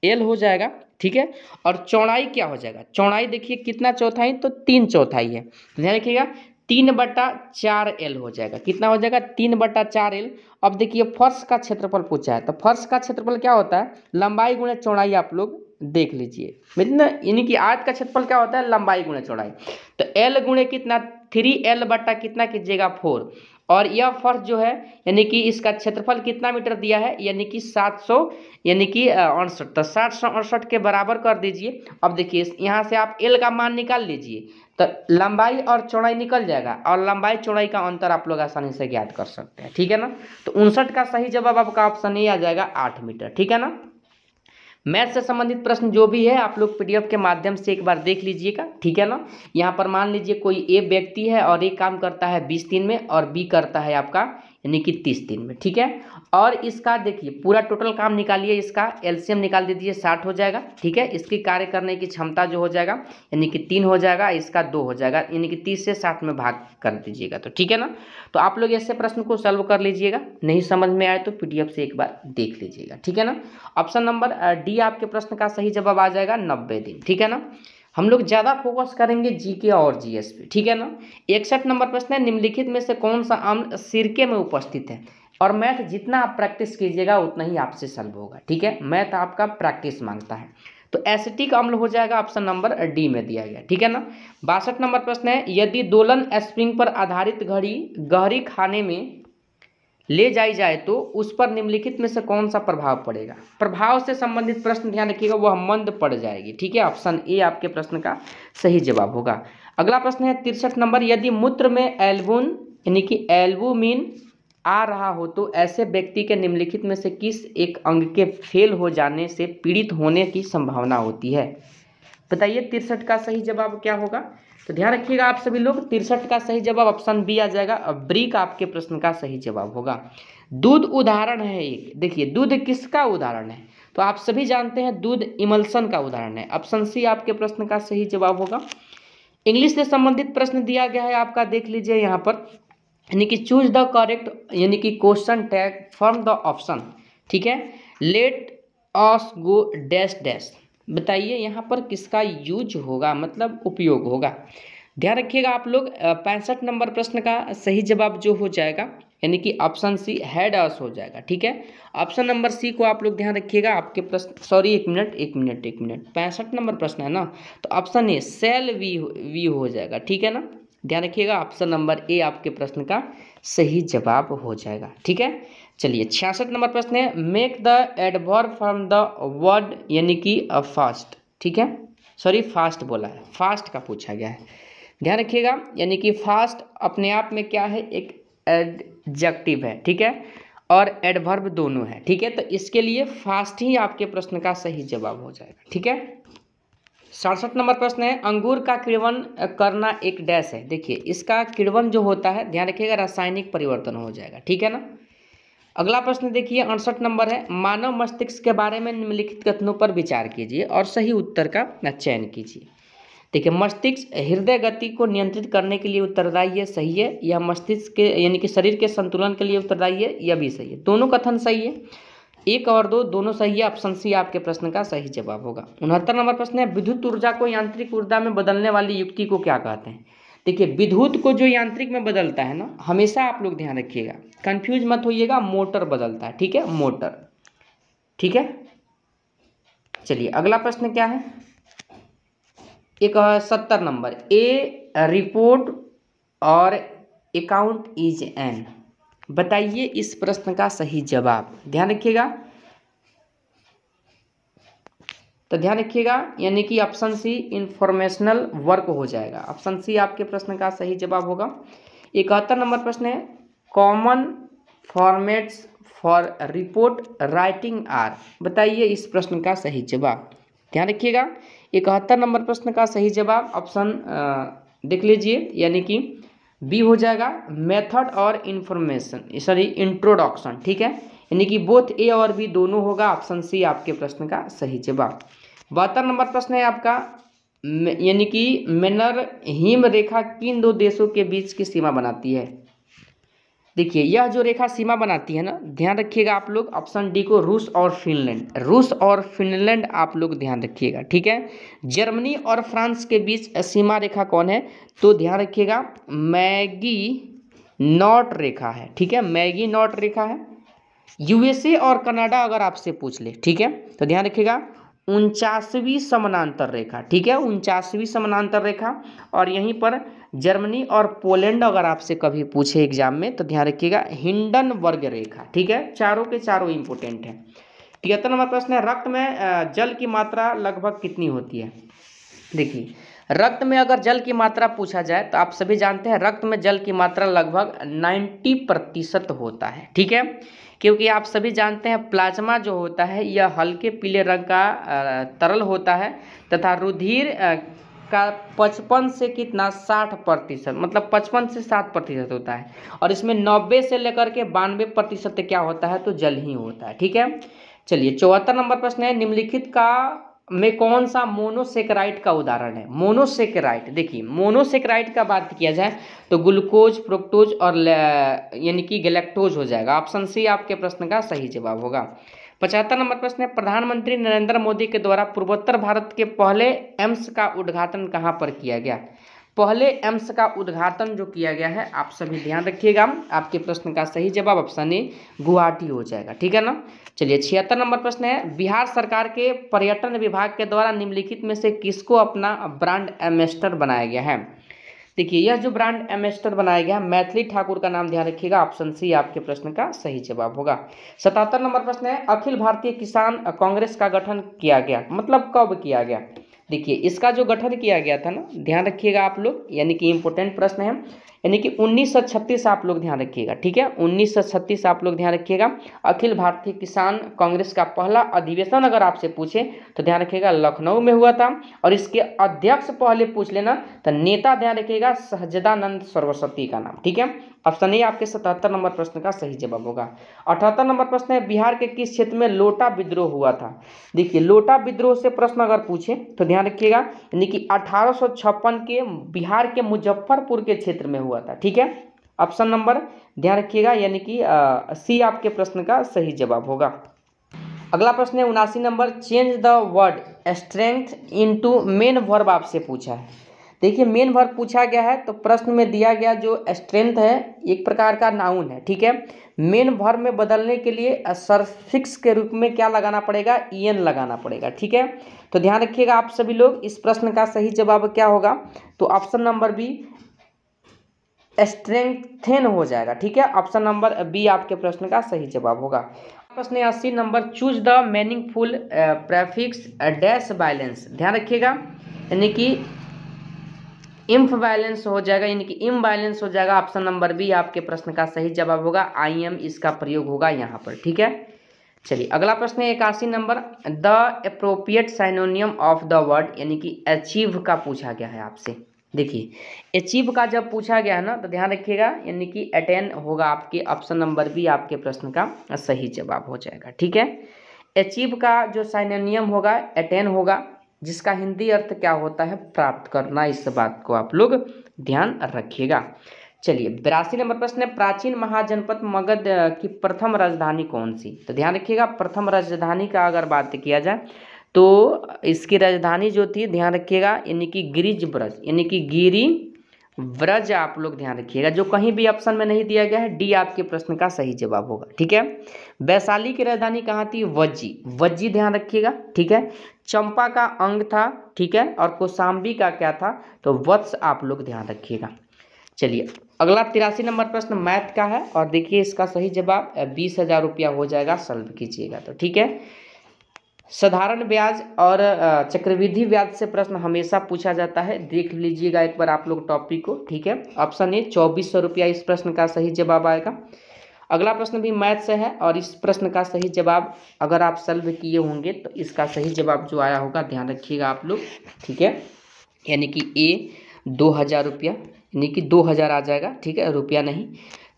एल हो जाएगा ठीक है और चौड़ाई क्या हो जाएगा चौड़ाई देखिए कितना चौथाई तो तीन चौथाई है ध्यान रखिएगा तीन बटा चार एल हो जाएगा कितना हो जाएगा तीन बटा चार एल अब देखिए फर्श का क्षेत्रफल पूछा है तो फर्श का क्षेत्रफल क्या होता है लंबाई गुणा चौड़ाई आप लोग देख लीजिए मेरी मतलब यानी कि आयत का क्षेत्रफल क्या होता है लंबाई गुणा चौड़ाई तो एल गुणे कितना थ्री एल बट्टा कितना कीजिएगा फोर और यह फर्श जो है यानी कि इसका क्षेत्रफल कितना मीटर दिया है यानी कि सात सौ यानी कि अड़सठ तो सात सौ अड़सठ के बराबर कर दीजिए अब देखिए यहाँ से आप एल का मान निकाल लीजिए तो लंबाई और चौड़ाई निकल जाएगा और लंबाई चौड़ाई का अंतर आप लोग आसानी से ज्ञात कर सकते हैं ठीक है ना तो उनसठ का सही जवाब आपका ऑप्शन ये आ जाएगा आठ मीटर ठीक है ना मैथ से संबंधित प्रश्न जो भी है आप लोग पीडीएफ के माध्यम से एक बार देख लीजिएगा ठीक है ना यहाँ पर मान लीजिए कोई ए व्यक्ति है और ए काम करता है बीस दिन में और बी करता है आपका यानी कि तीस दिन में ठीक है और इसका देखिए पूरा टोटल काम निकालिए इसका एलसीएम निकाल दीजिए साठ हो जाएगा ठीक है इसकी कार्य करने की क्षमता जो हो जाएगा यानी कि तीन हो जाएगा इसका दो हो जाएगा यानी कि तीस से साठ में भाग कर दीजिएगा तो ठीक है ना तो आप लोग ऐसे प्रश्न को सॉल्व कर लीजिएगा नहीं समझ में आए तो पी से एक बार देख लीजिएगा ठीक है ना ऑप्शन नंबर डी आपके प्रश्न का सही जवाब आ जाएगा नब्बे दिन ठीक है ना हम लोग ज़्यादा फोकस करेंगे जीके और जीएस पे ठीक है ना इकसठ नंबर प्रश्न है निम्नलिखित में से कौन सा आम सिरके में उपस्थित है और मैथ जितना आप प्रैक्टिस कीजिएगा उतना ही आपसे सल्व होगा ठीक है मैथ आपका प्रैक्टिस मांगता है तो एसिटिक अम्ल हो जाएगा ऑप्शन नंबर डी में दिया गया ठीक है ना बासठ नंबर प्रश्न है यदि दोलन स्प्रिंग पर आधारित घड़ी गहरी खाने में ले जाई जाए तो उस पर निम्नलिखित में से कौन सा प्रभाव पड़ेगा प्रभाव से संबंधित प्रश्न ध्यान रखिएगा वह मंद पड़ जाएगी ठीक है ऑप्शन ए आपके प्रश्न का सही जवाब होगा अगला प्रश्न है तिरसठ नंबर यदि मूत्र में एल्बुन यानी कि एल्बुमिन आ रहा हो तो ऐसे व्यक्ति के निम्नलिखित में से किस एक अंग के फेल हो जाने से पीड़ित होने की संभावना होती है बताइए तिरसठ का सही जवाब क्या होगा तो ध्यान रखिएगा आप सभी लोग तिरसठ का सही जवाब ऑप्शन बी आ जाएगा अब ब्रिक आपके प्रश्न का सही जवाब होगा दूध उदाहरण है एक देखिए दूध किसका उदाहरण है तो आप सभी जानते हैं दूध इमल्सन का उदाहरण है ऑप्शन सी आपके प्रश्न का सही जवाब होगा इंग्लिश से संबंधित प्रश्न दिया गया है आपका देख लीजिए यहाँ पर यानी कि चूज द करेक्ट यानी कि question tag from the option ठीक है let us go dash dash बताइए यहाँ पर किसका यूज होगा मतलब उपयोग होगा ध्यान रखिएगा आप लोग पैंसठ नंबर प्रश्न का सही जवाब जो हो जाएगा यानी कि ऑप्शन सी हैड ऑस हो जाएगा ठीक है ऑप्शन नंबर सी को आप लोग ध्यान रखिएगा आपके प्रश्न सॉरी एक मिनट एक मिनट एक मिनट पैंसठ नंबर प्रश्न है ना तो option A shall we we हो जाएगा ठीक है ना ध्यान रखिएगा ऑप्शन नंबर ए आपके प्रश्न का सही जवाब हो जाएगा ठीक है चलिए छियासठ नंबर प्रश्न है make the adverb from the word यानी कि फास्ट ठीक है सॉरी फास्ट बोला है फास्ट का पूछा गया है ध्यान रखिएगा यानी कि फास्ट अपने आप में क्या है एक एडजेक्टिव है ठीक है और एडवर्ब दोनों है ठीक है तो इसके लिए फास्ट ही आपके प्रश्न का सही जवाब हो जाएगा ठीक है सड़सठ नंबर प्रश्न है अंगूर का किड़वन करना एक डैश है देखिए इसका किड़वन जो होता है ध्यान रखिएगा रासायनिक परिवर्तन हो जाएगा ठीक है ना अगला प्रश्न देखिए अड़सठ नंबर है मानव मस्तिष्क के बारे में निम्नलिखित कथनों पर विचार कीजिए और सही उत्तर का चयन कीजिए देखिए मस्तिष्क हृदय गति को नियंत्रित करने के लिए उत्तरदायी है सही है या मस्तिष्क के यानी कि शरीर के संतुलन के लिए उत्तरदायी है यह भी सही है दोनों कथन सही है एक और दो दोनों सही है ऑप्शन सी आपके प्रश्न का सही जवाब होगा उनहत्तर नंबर प्रश्न है विद्युत ऊर्जा को यांत्रिक ऊर्जा में बदलने वाली युक्ति को क्या कहते हैं देखिए विद्युत को जो यांत्रिक में बदलता है ना हमेशा आप लोग ध्यान रखिएगा कंफ्यूज मत होइएगा मोटर बदलता है ठीक है मोटर ठीक है चलिए अगला प्रश्न क्या है एक सत्तर number A report or account is an बताइए इस प्रश्न का सही जवाब ध्यान रखिएगा तो ध्यान रखिएगा यानी कि ऑप्शन सी इंफॉर्मेशनल वर्क हो जाएगा ऑप्शन सी आपके प्रश्न का सही जवाब होगा इकहत्तर नंबर प्रश्न है common formats for report writing are बताइए इस प्रश्न का सही जवाब ध्यान रखिएगा इकहत्तर नंबर प्रश्न का सही जवाब ऑप्शन देख लीजिए यानी कि बी हो जाएगा मेथड और इन्फॉर्मेशन सॉरी इंट्रोडक्शन ठीक है यानी कि बोथ ए और बी दोनों होगा ऑप्शन सी आपके प्रश्न का सही जवाब बहत्तर नंबर प्रश्न है आपका यानी कि मेनर हिम रेखा किन दो देशों के बीच की सीमा बनाती है देखिए यह जो रेखा सीमा बनाती है ना ध्यान रखिएगा आप लोग ऑप्शन डी को रूस और फिनलैंड रूस और फिनलैंड आप लोग ध्यान रखिएगा ठीक है जर्मनी और फ्रांस के बीच सीमा रेखा कौन है तो ध्यान रखिएगा मैगी नॉट रेखा है ठीक है मैगी नॉट रेखा है यूएसए और कनाडा अगर आपसे पूछ ले ठीक है तो ध्यान रखिएगा उनचासवीं समानांतर रेखा ठीक है उनचासवीं समानांतर रेखा और यहीं पर जर्मनी और पोलैंड अगर आपसे कभी पूछे एग्जाम में तो ध्यान रखिएगा हिंडन वर्ग रेखा ठीक है चारों के चारों इंपोर्टेंट है तिहत्तर नंबर प्रश्न है रक्त में जल की मात्रा लगभग कितनी होती है देखिए रक्त में अगर जल की मात्रा पूछा जाए तो आप सभी जानते हैं रक्त में जल की मात्रा लगभग नाइन्टी प्रतिशत होता है ठीक है क्योंकि आप सभी जानते हैं प्लाज्मा जो होता है यह हल्के पीले रंग का तरल होता है तथा रुधिर का पचपन से कितना साठ प्रतिशत मतलब पचपन से साठ प्रतिशत होता है और इसमें नब्बे से लेकर के बानवे प्रतिशत क्या होता है तो जल ही होता है ठीक है चलिए चौहत्तर नंबर प्रश्न है निम्नलिखित का में कौन सा मोनोसेक्राइड का उदाहरण है मोनोसेकेराइट देखिए मोनोसेक्राइड का बात किया जाए तो ग्लूकोज प्रोक्टोज और यानी कि गलेक्टोज हो जाएगा ऑप्शन सी आपके प्रश्न का सही जवाब होगा पचहत्तर नंबर प्रश्न है प्रधानमंत्री नरेंद्र मोदी के द्वारा पूर्वोत्तर भारत के पहले एम्स का उद्घाटन कहाँ पर किया गया पहले एम्स का उद्घाटन जो किया गया है आप सभी ध्यान रखिएगा आपके प्रश्न का सही जवाब ऑप्शन ए गुवाहाटी हो जाएगा ठीक है ना चलिए छिहत्तर नंबर प्रश्न है बिहार सरकार के पर्यटन विभाग के द्वारा निम्नलिखित में से किसको अपना ब्रांड एम्बेस्टर बनाया गया है देखिए यह जो ब्रांड एम्बेस्टर बनाया गया है मैथिली ठाकुर का नाम ध्यान रखिएगा ऑप्शन सी आपके प्रश्न का सही जवाब होगा सतहत्तर नंबर प्रश्न है अखिल भारतीय किसान कांग्रेस का गठन किया गया मतलब कब किया गया देखिए इसका जो गठन किया गया था ना ध्यान रखिएगा आप लोग यानी कि इम्पोर्टेंट प्रश्न है यानी कि 1936 आप लोग ध्यान रखिएगा ठीक है 1936 आप लोग ध्यान रखिएगा अखिल भारतीय किसान कांग्रेस का पहला अधिवेशन अगर आपसे पूछे तो ध्यान रखिएगा लखनऊ में हुआ था और इसके अध्यक्ष पहले पूछ लेना तो नेता ध्यान रखिएगा सहजदानंद सरस्वती का नाम ठीक है ऑप्शन ए आपके सतहत्तर नंबर प्रश्न का सही जवाब होगा अठहत्तर नंबर प्रश्न है बिहार के किस क्षेत्र में लोटा विद्रोह हुआ था देखिए लोटा विद्रोह से प्रश्न अगर पूछे तो ध्यान रखिएगा यानी कि अठारह के बिहार के मुजफ्फरपुर के क्षेत्र में हुआ था ठीक है ऑप्शन नंबर ध्यान रखिएगा यानी कि सी आपके प्रश्न का सही जवाब होगा अगला प्रश्न है उनासी number change the word strength into main verb आपसे पूछा है देखिए मेन वर्ब पूछा गया है तो प्रश्न में दिया गया जो स्ट्रेंथ है एक प्रकार का नाउन है ठीक है मेन वर्ब में बदलने के लिए सरफिक्स के रूप में क्या लगाना पड़ेगा ई एन लगाना पड़ेगा ठीक है तो ध्यान रखिएगा आप सभी लोग इस प्रश्न का सही जवाब क्या होगा तो ऑप्शन नंबर बी स्ट्रेंथेन हो जाएगा ठीक है ऑप्शन नंबर बी आपके प्रश्न का सही जवाब होगा प्रश्न है अस्सी number choose the meaningful prefix dash balance ध्यान रखिएगा यानी कि इम्फ बैलेंस हो जाएगा यानी कि इम बैलेंस हो जाएगा ऑप्शन नंबर बी आपके प्रश्न का सही जवाब होगा आई एम इसका प्रयोग होगा यहाँ पर ठीक है चलिए अगला प्रश्न है इक्यासी number the appropriate synonym of the word यानी कि अचीव का पूछा गया है आपसे देखिए अचीव का जब पूछा गया है ना तो ध्यान रखिएगा यानी कि अटेन होगा आपके ऑप्शन नंबर बी आपके प्रश्न का सही जवाब हो जाएगा ठीक है अचीव का जो नियम होगा अटेन होगा जिसका हिंदी अर्थ क्या होता है प्राप्त करना इस बात को आप लोग ध्यान रखिएगा चलिए बिरासी नंबर प्रश्न है प्राचीन महाजनपद मगध की प्रथम राजधानी कौन सी तो ध्यान रखिएगा प्रथम राजधानी का अगर बात किया जाए तो इसकी राजधानी जो थी ध्यान रखिएगा यानी कि गिरिज ब्रज यानी कि गिरी ब्रज आप लोग ध्यान रखिएगा जो कहीं भी ऑप्शन में नहीं दिया गया है डी आपके प्रश्न का सही जवाब होगा ठीक है वैशाली की राजधानी कहाँ थी वज्जी वज्जी ध्यान रखिएगा ठीक है चंपा का अंग था ठीक है और कोसाम्बी का क्या था तो वत्स आप लोग ध्यान रखिएगा चलिए अगला तिरासी नंबर प्रश्न मैथ का है और देखिए इसका सही जवाब बीस हजार रुपया हो जाएगा सॉल्व कीजिएगा तो ठीक है साधारण ब्याज और चक्रवृद्धि ब्याज से प्रश्न हमेशा पूछा जाता है देख लीजिएगा एक बार आप लोग टॉपिक को ठीक है ऑप्शन ए चौबीस सौ रुपया इस प्रश्न का सही जवाब आएगा अगला प्रश्न भी मैथ से है और इस प्रश्न का सही जवाब अगर आप सल्व किए होंगे तो इसका सही जवाब जो आया होगा ध्यान रखिएगा आप लोग ठीक है यानी कि ए दो हज़ार रुपया यानी कि दो हज़ार आ जाएगा ठीक है रुपया नहीं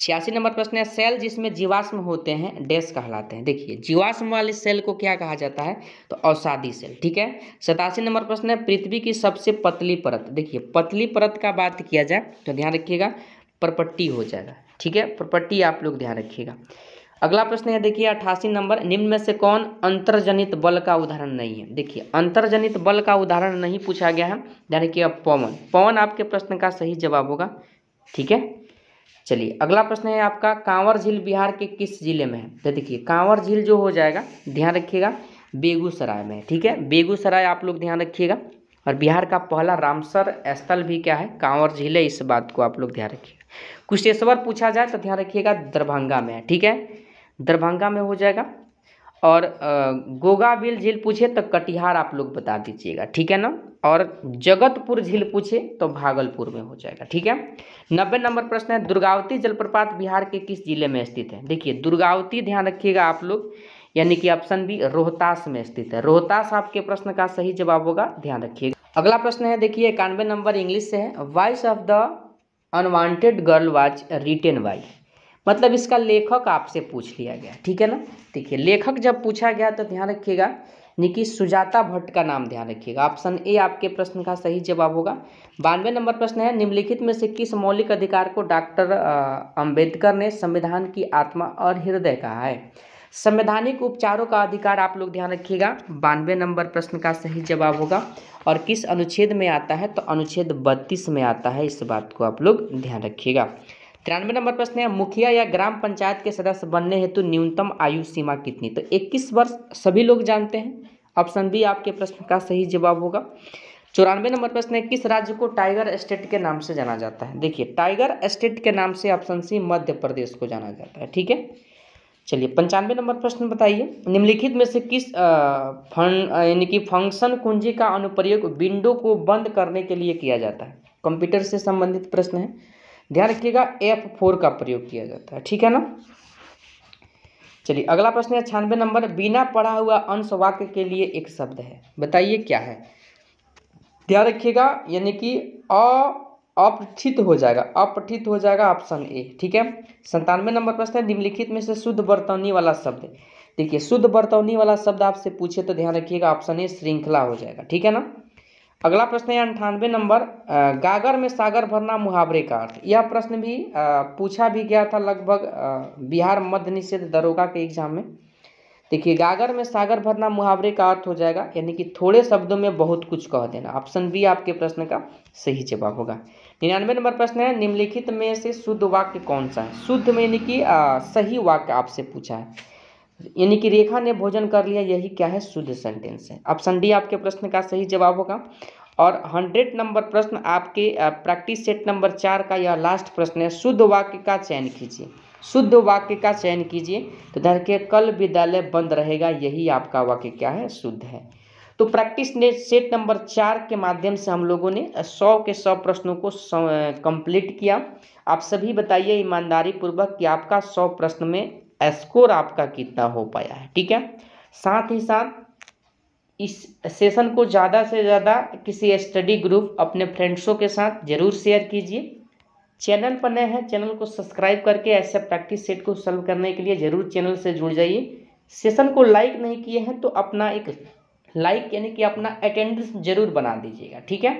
छियासी नंबर प्रश्न है सेल जिसमें जीवाश्म होते हैं डेस्क कहलाते हैं देखिए जीवाश्म वाली सेल को क्या कहा जाता है तो औसादी सेल ठीक है सतासी नंबर प्रश्न है पृथ्वी की सबसे पतली परत देखिए पतली परत का बात किया जाए तो ध्यान रखिएगा प्रपट्टी हो जाएगा ठीक है प्रपट्टी आप लोग ध्यान रखिएगा अगला प्रश्न है देखिए अठासी नंबर निम्न में से कौन अंतर्जनित बल का उदाहरण नहीं है देखिए अंतर्जनित बल का उदाहरण नहीं पूछा गया है ध्यान रखिएगा पवन पवन आपके प्रश्न का सही जवाब होगा ठीक है चलिए अगला प्रश्न है आपका कांवर झील बिहार के किस जिले में है तो देखिए कांवर झील जो हो जाएगा ध्यान रखिएगा बेगूसराय में ठीक है बेगूसराय आप लोग ध्यान रखिएगा और बिहार का पहला रामसर स्थल भी क्या है कांवर झील है इस बात को आप लोग ध्यान रखिएगा कुशेश्वर पूछा जाए तो ध्यान रखिएगा दरभंगा में है ठीक है दरभंगा में हो जाएगा और गोगाबिल झील पूछे तो कटिहार आप लोग बता दीजिएगा ठीक है ना और जगतपुर झील पूछे तो भागलपुर में हो जाएगा ठीक है नब्बे नंबर प्रश्न है दुर्गावती जलप्रपात बिहार के किस जिले में स्थित है देखिए दुर्गावती ध्यान रखिएगा आप लोग यानी कि ऑप्शन बी रोहतास में स्थित है रोहतास आपके प्रश्न का सही जवाब होगा ध्यान रखिएगा अगला प्रश्न है देखिए इक्यानवे नंबर इंग्लिश से है voice of the unwanted girl was written by मतलब इसका लेखक आपसे पूछ लिया गया ठीक है ना देखिए लेखक जब पूछा गया तो ध्यान रखिएगा निकी सुजाता भट्ट का नाम ध्यान रखिएगा ऑप्शन ए आपके प्रश्न का सही जवाब होगा बानवे नंबर प्रश्न है निम्नलिखित में से किस मौलिक अधिकार को डॉक्टर अंबेडकर ने संविधान की आत्मा और हृदय कहा है संवैधानिक उपचारों का अधिकार आप लोग ध्यान रखिएगा बानवे नंबर प्रश्न का सही जवाब होगा और किस अनुच्छेद में आता है तो अनुच्छेद बत्तीस में आता है इस बात को आप लोग ध्यान रखिएगा तिरानवे नंबर प्रश्न है मुखिया या ग्राम पंचायत के सदस्य बनने हेतु न्यूनतम आयु सीमा कितनी तो 21 वर्ष सभी लोग जानते हैं ऑप्शन बी आपके प्रश्न का सही जवाब होगा चौरानवे नंबर प्रश्न है किस राज्य को टाइगर स्टेट के नाम से जाना जाता है देखिए टाइगर स्टेट के नाम से ऑप्शन सी मध्य प्रदेश को जाना जाता है ठीक है चलिए पंचानवे नंबर प्रश्न बताइए निम्नलिखित में से किस फंड यानी कि फंक्शन कुंजी का अनुप्रयोग विंडो को बंद करने के लिए किया जाता है कंप्यूटर से संबंधित प्रश्न है ध्यान रखिएगा एफ फोर का प्रयोग किया जाता है ठीक है ना चलिए अगला प्रश्न है छियानवे नंबर बिना पढ़ा हुआ अंश वाक्य के लिए एक शब्द है बताइए क्या है ध्यान रखिएगा यानी कि अ अपठित हो जाएगा अपठित हो जाएगा ऑप्शन ए ठीक है संतानवे नंबर प्रश्न है निम्नलिखित में से शुद्ध बर्तौनी वाला शब्द देखिए शुद्ध बर्तवनी वाला शब्द आपसे पूछे तो ध्यान रखिएगा ऑप्शन ए श्रृंखला हो जाएगा ठीक है ना अगला प्रश्न है अंठानवे नंबर गागर में सागर भरना मुहावरे का अर्थ यह प्रश्न भी पूछा भी गया था लगभग बिहार मध्य निषेध दरोगा के एग्जाम में देखिए गागर में सागर भरना मुहावरे का अर्थ हो जाएगा यानी कि थोड़े शब्दों में बहुत कुछ कह देना ऑप्शन बी आपके प्रश्न का सही जवाब होगा निन्यानवे नंबर प्रश्न है निम्नलिखित में से शुद्ध वाक्य कौन सा है शुद्ध में यानी कि सही वाक्य आपसे पूछा है यानी कि रेखा ने भोजन कर लिया यही क्या है शुद्ध सेंटेंस है ऑप्शन डी आपके प्रश्न का सही जवाब होगा और हंड्रेड नंबर प्रश्न आपके प्रैक्टिस सेट नंबर चार का यह लास्ट प्रश्न है शुद्ध वाक्य का चयन कीजिए शुद्ध वाक्य का चयन कीजिए तो ध्यान के कल विद्यालय बंद रहेगा यही आपका वाक्य क्या है शुद्ध है तो प्रैक्टिस ने सेट नंबर चार के माध्यम से हम लोगों ने सौ के सौ प्रश्नों को कंप्लीट किया आप सभी बताइए ईमानदारी पूर्वक कि आपका सौ प्रश्न में स्कोर आपका कितना हो पाया है ठीक है साथ ही साथ इस सेशन को ज़्यादा से ज़्यादा किसी स्टडी ग्रुप अपने फ्रेंड्सों के साथ जरूर शेयर कीजिए चैनल पर नए हैं चैनल को सब्सक्राइब करके ऐसे प्रैक्टिस सेट को सॉल्व करने के लिए ज़रूर चैनल से जुड़ जाइए सेशन को लाइक नहीं किए हैं तो अपना एक लाइक यानी कि अपना अटेंडेंस जरूर बना दीजिएगा ठीक है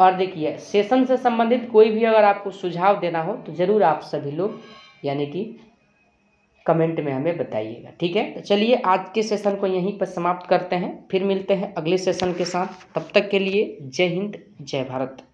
और देखिए सेशन से संबंधित कोई भी अगर आपको सुझाव देना हो तो ज़रूर आप सभी लोग यानी कि कमेंट में हमें बताइएगा ठीक है तो चलिए आज के सेशन को यहीं पर समाप्त करते हैं फिर मिलते हैं अगले सेशन के साथ तब तक के लिए जय हिंद जय भारत